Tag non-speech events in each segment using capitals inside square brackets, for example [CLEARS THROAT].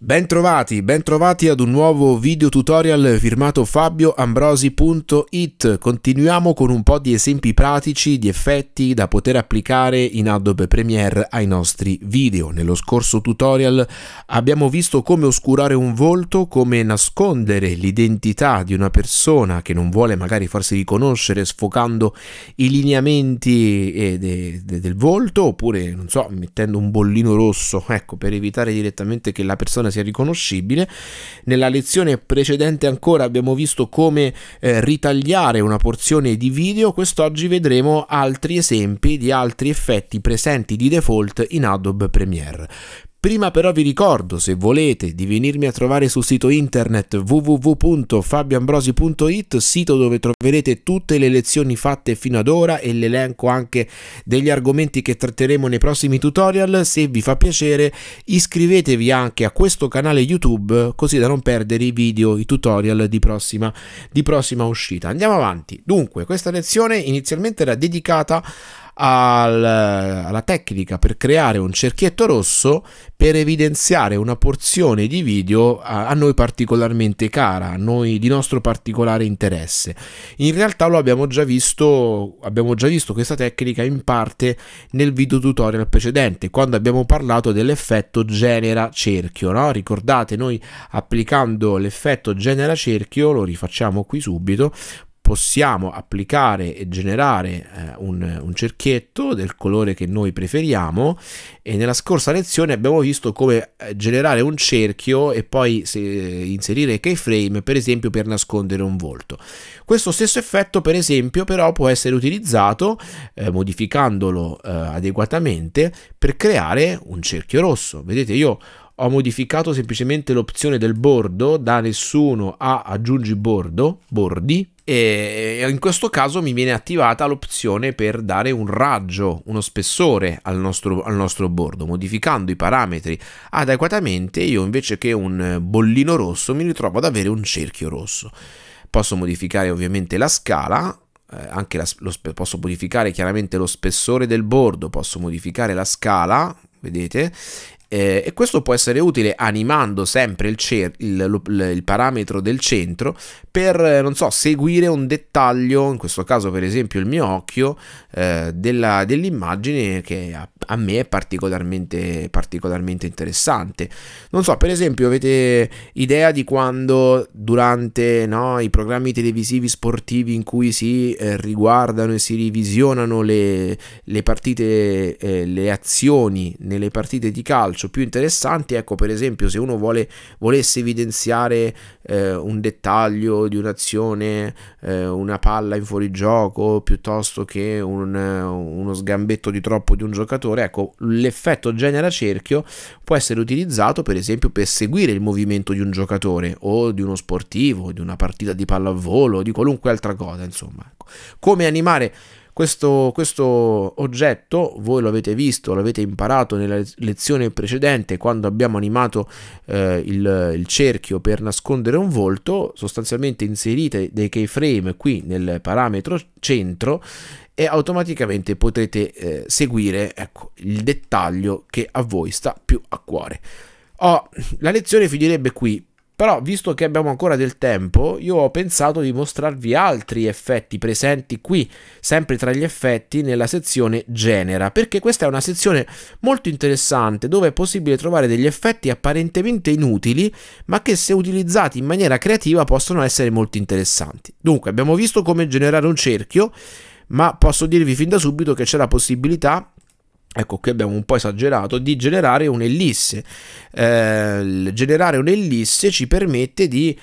Bentrovati, bentrovati ad un nuovo video tutorial firmato fabioambrosi.it Continuiamo con un po' di esempi pratici di effetti da poter applicare in Adobe Premiere ai nostri video. Nello scorso tutorial abbiamo visto come oscurare un volto, come nascondere l'identità di una persona che non vuole magari farsi riconoscere sfocando i lineamenti eh, del volto oppure, non so, mettendo un bollino rosso, [LAUGHS] ecco, per evitare direttamente che la persona persona sia riconoscibile. Nella lezione precedente ancora abbiamo visto come eh, ritagliare una porzione di video, quest'oggi vedremo altri esempi di altri effetti presenti di default in Adobe Premiere. Prima però vi ricordo, se volete, di venirmi a trovare sul sito internet www.fabioambrosi.it, sito dove troverete tutte le lezioni fatte fino ad ora e l'elenco anche degli argomenti che tratteremo nei prossimi tutorial. Se vi fa piacere, iscrivetevi anche a questo canale YouTube, così da non perdere i video, i tutorial di prossima, di prossima uscita. Andiamo avanti. Dunque, questa lezione inizialmente era dedicata a al, alla tecnica per creare un cerchietto rosso per evidenziare una porzione di video a, a noi particolarmente cara, a noi di nostro particolare interesse. In realtà lo abbiamo già visto, abbiamo già visto questa tecnica in parte nel video tutorial precedente, quando abbiamo parlato dell'effetto genera cerchio, no? Ricordate, noi applicando l'effetto genera cerchio, lo rifacciamo qui subito, possiamo applicare e generare eh, un, un, cerchietto del colore che noi preferiamo e nella scorsa lezione abbiamo visto come eh, generare un cerchio e poi se, eh, inserire keyframe per esempio per nascondere un volto. Questo stesso effetto per esempio però può essere utilizzato eh, modificandolo eh, adeguatamente per creare un cerchio rosso. Vedete io ho modificato semplicemente l'opzione del bordo da nessuno a aggiungi bordo, bordi, e in questo caso mi viene attivata l'opzione per dare un raggio, uno spessore al nostro, al nostro bordo. Modificando i parametri adeguatamente io invece che un bollino rosso mi ritrovo ad avere un cerchio rosso. Posso modificare ovviamente la scala, eh, anche la, lo, posso modificare chiaramente lo spessore del bordo, posso modificare la scala, vedete, eh, e questo può essere utile animando sempre il, cer- il, il, parametro del centro per, non so, seguire un dettaglio, in questo caso per esempio il mio occhio, eh, della, dell'immagine che a, a, me è particolarmente, particolarmente interessante. Non so, per esempio avete idea di quando durante no, i programmi televisivi sportivi in cui si eh, riguardano e si revisionano le, le partite, eh, le azioni nelle partite di calcio, calcio più interessanti. Ecco, per esempio, se uno vuole, volesse evidenziare eh, un dettaglio di un'azione, eh, una palla in fuorigioco, piuttosto che un, uno sgambetto di troppo di un giocatore, ecco, l'effetto genera cerchio può essere utilizzato, per esempio, per seguire il movimento di un giocatore o di uno sportivo, di una partita di pallavolo, di qualunque altra cosa, insomma. Ecco. Come animare questo, questo oggetto voi lo avete visto, l'avete imparato nella lezione precedente quando abbiamo animato eh, il, il, cerchio per nascondere un volto, sostanzialmente inserite dei keyframe qui nel parametro centro e automaticamente potrete eh, seguire ecco, il dettaglio che a voi sta più a cuore. Oh, la lezione finirebbe qui, però, visto che abbiamo ancora del tempo, io ho pensato di mostrarvi altri effetti presenti qui, sempre tra gli effetti, nella sezione Genera, perché questa è una sezione molto interessante dove è possibile trovare degli effetti apparentemente inutili, ma che se utilizzati in maniera creativa possono essere molto interessanti. Dunque, abbiamo visto come generare un cerchio, ma posso dirvi fin da subito che c'è la possibilità ecco qui abbiamo un po' esagerato, di generare un'ellisse. Eh, generare un'ellisse ci permette di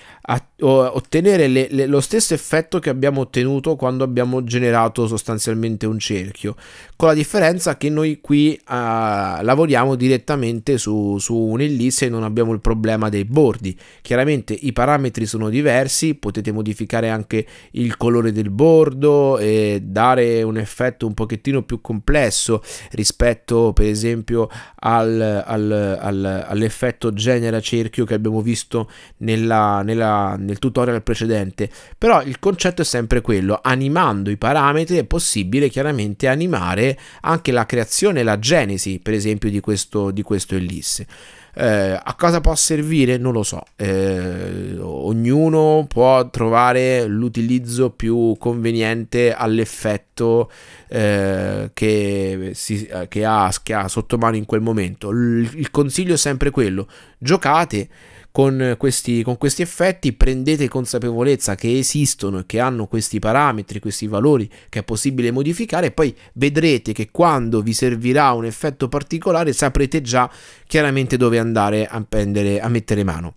ottenere le, le, lo stesso effetto che abbiamo ottenuto quando abbiamo generato sostanzialmente un cerchio, con la differenza che noi qui eh, lavoriamo direttamente su, su un'ellisse e non abbiamo il problema dei bordi. Chiaramente i parametri sono diversi, potete modificare anche il colore del bordo e dare un effetto un pochettino più complesso rispetto rispetto per esempio al, al, al, all'effetto genera cerchio che abbiamo visto nella, nella, nel tutorial precedente però il concetto è sempre quello animando i parametri è possibile chiaramente animare anche la creazione la genesi per esempio di questo, di questo ellisse eh, a cosa può servire? Non lo so. Eh, ognuno può trovare l'utilizzo più conveniente all'effetto eh, che, si, eh, che, ha, che ha sotto mano in quel momento. il consiglio è sempre quello. Giocate con questi, con questi effetti, prendete consapevolezza che esistono e che hanno questi parametri, questi valori che è possibile modificare e poi vedrete che quando vi servirà un effetto particolare saprete già chiaramente dove andare a, prendere, a mettere mano.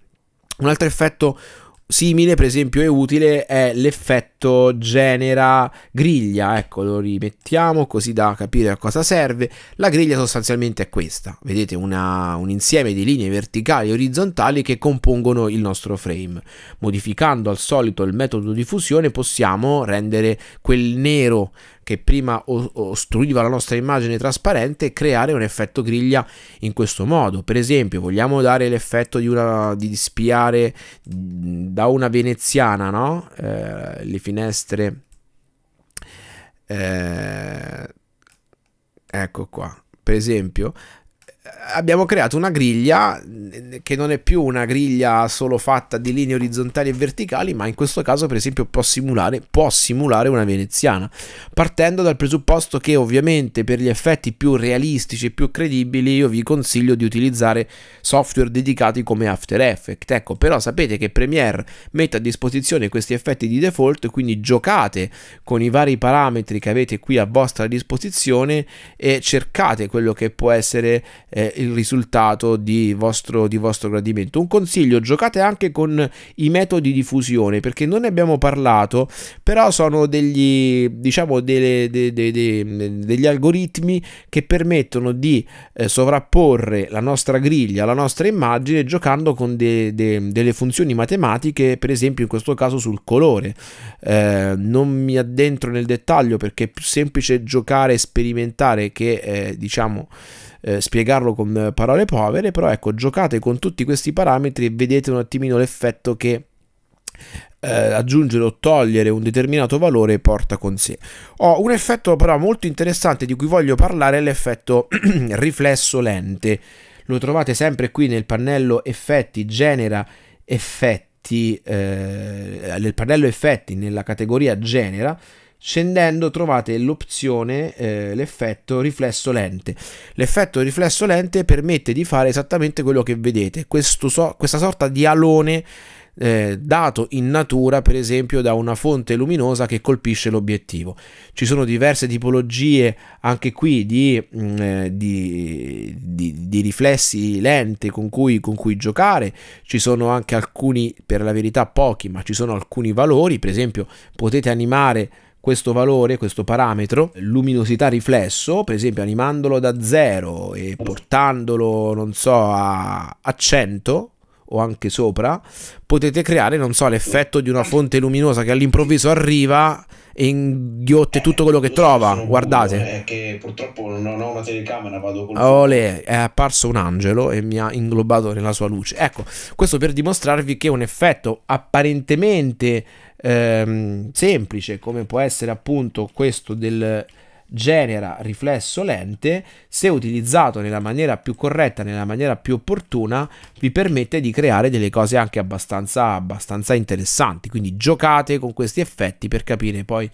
Un altro effetto simile, per esempio, e utile è l'effetto genera griglia. Ecco, lo rimettiamo così da capire a cosa serve. La griglia sostanzialmente è questa. Vedete una, un insieme di linee verticali e orizzontali che compongono il nostro frame. Modificando al solito il metodo di fusione possiamo rendere quel nero che prima ostruiva la nostra immagine trasparente e creare un effetto griglia in questo modo. Per esempio, vogliamo dare l'effetto di, una, di spiare da una veneziana, no? Eh, le finestre... Eh, ecco qua per esempio, abbiamo creato una griglia che non è più una griglia solo fatta di linee orizzontali e verticali, ma in questo caso per esempio può simulare, può simulare una veneziana, partendo dal presupposto che ovviamente per gli effetti più realistici e più credibili io vi consiglio di utilizzare software dedicati come After Effects. Ecco, però sapete che Premiere mette a disposizione questi effetti di default, quindi giocate con i vari parametri che avete qui a vostra disposizione e cercate quello che può essere eh, il risultato di vostro, di vostro gradimento. Un consiglio, giocate anche con i metodi di fusione perché non ne abbiamo parlato, però sono degli, diciamo, delle, de, de, de, degli algoritmi che permettono di eh, sovrapporre la nostra griglia, la nostra immagine giocando con delle funzioni matematiche, per esempio in questo caso sul colore. Eh, non mi addentro nel dettaglio perché è più semplice giocare e sperimentare che eh, diciamo eh, spiegarlo con eh, parole povere, però ecco, giocate con tutti questi parametri e vedete un attimino l'effetto che eh, aggiungere o togliere un determinato valore porta con sé. Ho un effetto però molto interessante di cui voglio parlare, è l'effetto [CLEARS THROAT] riflesso lente. Lo trovate sempre qui nel pannello effetti, genera effetti, eh, nel pannello effetti nella categoria genera Scendendo trovate l'opzione, eh, l'effetto riflesso lente. L'effetto riflesso lente permette di fare esattamente quello che vedete, so, questa sorta di alone eh, dato in natura per esempio da una fonte luminosa che colpisce l'obiettivo. Ci sono diverse tipologie anche qui di, mh, mm, eh, di, di, di riflessi lente con cui, con cui, giocare, ci sono anche alcuni, per la verità pochi, ma ci sono alcuni valori, per esempio potete animare questo valore, questo parametro, luminosità riflesso, per esempio animandolo da 0 e portandolo, non so, a, a 100, o anche sopra, potete creare, non so, l'effetto di una fonte luminosa che all'improvviso arriva e inghiotte tutto quello che trova. Guardate. È che purtroppo non ho una telecamera, vado con. Ah, Ole, è apparso un angelo e mi ha inglobato nella sua luce. Ecco, questo per dimostrarvi che un effetto apparentemente ehm, semplice, come può essere appunto questo del genera riflesso lente, se utilizzato nella maniera più corretta, nella maniera più opportuna, vi permette di creare delle cose anche abbastanza, abbastanza interessanti. Quindi giocate con questi effetti per capire poi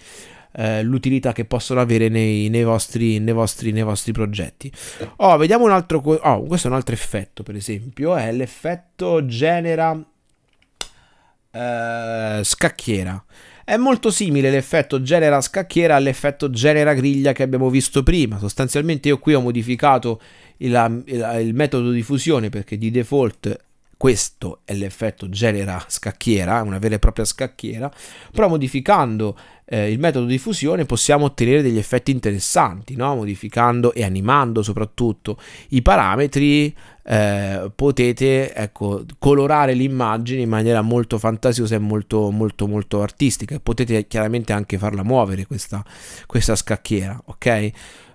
eh, l'utilità che possono avere nei, nei, vostri, nei, vostri, nei vostri progetti. Oh, vediamo un altro. Oh, questo è un altro effetto, per esempio, è l'effetto genera eh, scacchiera. È molto simile l'effetto genera scacchiera all'effetto genera griglia che abbiamo visto prima. Sostanzialmente io qui ho modificato il, il, il metodo di fusione perché di default questo è l'effetto genera scacchiera, una vera e propria scacchiera, però modificando eh, il metodo di fusione possiamo ottenere degli effetti interessanti, no? modificando e animando soprattutto i parametri eh, potete ecco, colorare l'immagine in maniera molto fantasiosa e molto molto molto artistica e potete chiaramente anche farla muovere questa, questa scacchiera, ok?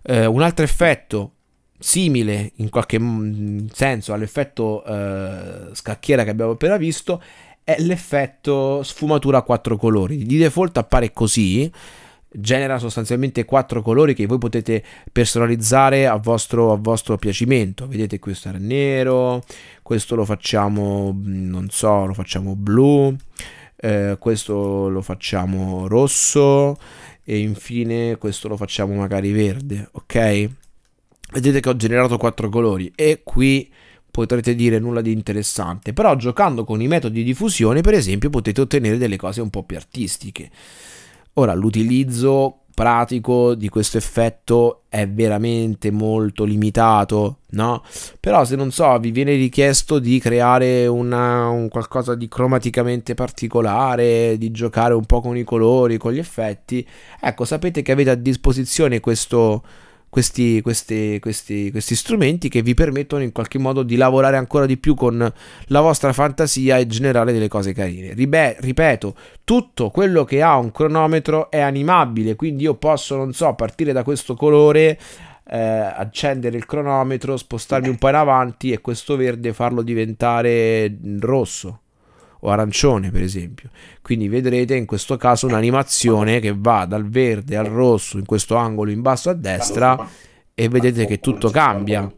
Eh, un altro effetto simile in qualche senso all'effetto eh, scacchiera che abbiamo appena visto è l'effetto sfumatura a quattro colori. Di default appare così, genera sostanzialmente quattro colori che voi potete personalizzare a vostro, a vostro piacimento. Vedete questo è nero, questo lo facciamo, mm, non so, lo facciamo blu, eh, questo lo facciamo rosso e infine questo lo facciamo magari verde, ok? Vedete che ho generato quattro colori e qui potrete dire nulla di interessante, però giocando con i metodi di fusione per esempio potete ottenere delle cose un po' più artistiche. Ora l'utilizzo pratico di questo effetto è veramente molto limitato, no? Però se non so, vi viene richiesto di creare una, un qualcosa di cromaticamente particolare, di giocare un po' con i colori, con gli effetti, ecco sapete che avete a disposizione questo questi, questi, questi, questi, strumenti che vi permettono in qualche modo di lavorare ancora di più con la vostra fantasia e generare delle cose carine. Ribe, ripeto, tutto quello che ha un cronometro è animabile, quindi io posso, non so, partire da questo colore. Eh, accendere il cronometro, spostarmi eh. un po' in avanti e questo verde farlo diventare rosso o arancione per esempio quindi vedrete in questo caso un'animazione che va dal verde al rosso in questo angolo in basso a destra e vedete che tutto cambia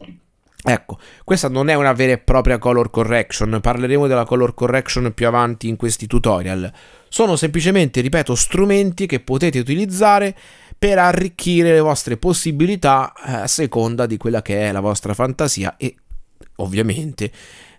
Ecco, questa non è una vera e propria color correction, parleremo della color correction più avanti in questi tutorial. Sono semplicemente, ripeto, strumenti che potete utilizzare per arricchire le vostre possibilità eh, a seconda di quella che è la vostra fantasia e ovviamente,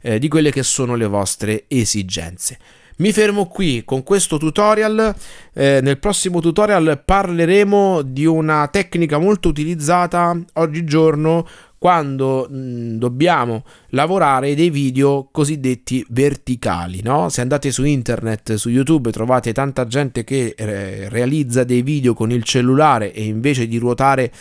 eh, di quelle che sono le vostre esigenze. Mi fermo qui con questo tutorial, eh, nel prossimo tutorial parleremo di una tecnica molto utilizzata oggigiorno quando mh, mm, dobbiamo lavorare dei video cosiddetti verticali. No? Se andate su internet, su YouTube, trovate tanta gente che eh, realizza dei video con il cellulare e invece di ruotare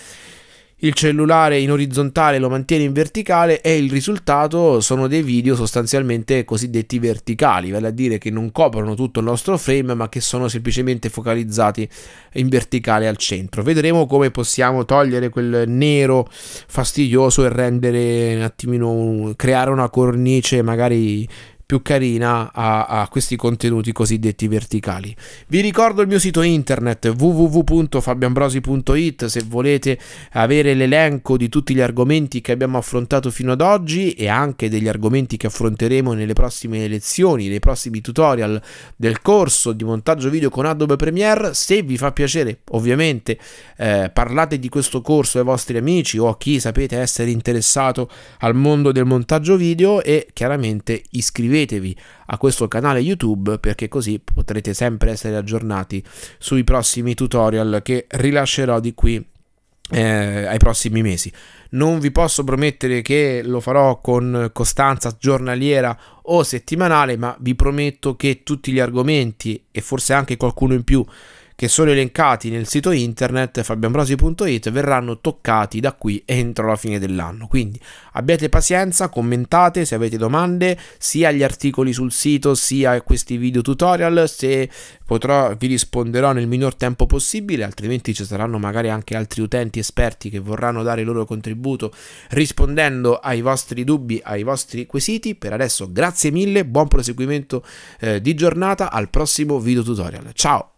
il cellulare in orizzontale lo mantiene in verticale e il risultato sono dei video sostanzialmente cosiddetti verticali, vale a dire che non coprono tutto il nostro frame ma che sono semplicemente focalizzati in verticale al centro. Vedremo come possiamo togliere quel nero fastidioso e rendere un attimino, creare una cornice magari più carina a, a questi contenuti cosiddetti verticali. Vi ricordo il mio sito internet www.fabianbrosi.it se volete avere l'elenco di tutti gli argomenti che abbiamo affrontato fino ad oggi e anche degli argomenti che affronteremo nelle prossime lezioni, nei prossimi tutorial del corso di montaggio video con Adobe Premiere. Se vi fa piacere, ovviamente, eh, parlate di questo corso ai vostri amici o a chi sapete essere interessato al mondo del montaggio video e chiaramente iscrivetevi iscrivetevi a questo canale YouTube perché così potrete sempre essere aggiornati sui prossimi tutorial che rilascerò di qui eh, ai prossimi mesi. Non vi posso promettere che lo farò con costanza giornaliera o settimanale, ma vi prometto che tutti gli argomenti e forse anche qualcuno in più che sono elencati nel sito internet fabioambrosi.it verranno toccati da qui entro la fine dell'anno. Quindi abbiate pazienza, commentate se avete domande sia agli articoli sul sito sia a questi video tutorial, se potrò vi risponderò nel minor tempo possibile, altrimenti ci saranno magari anche altri utenti esperti che vorranno dare il loro contributo rispondendo ai vostri dubbi, ai vostri quesiti. Per adesso grazie mille, buon proseguimento eh, di giornata, al prossimo video tutorial. Ciao!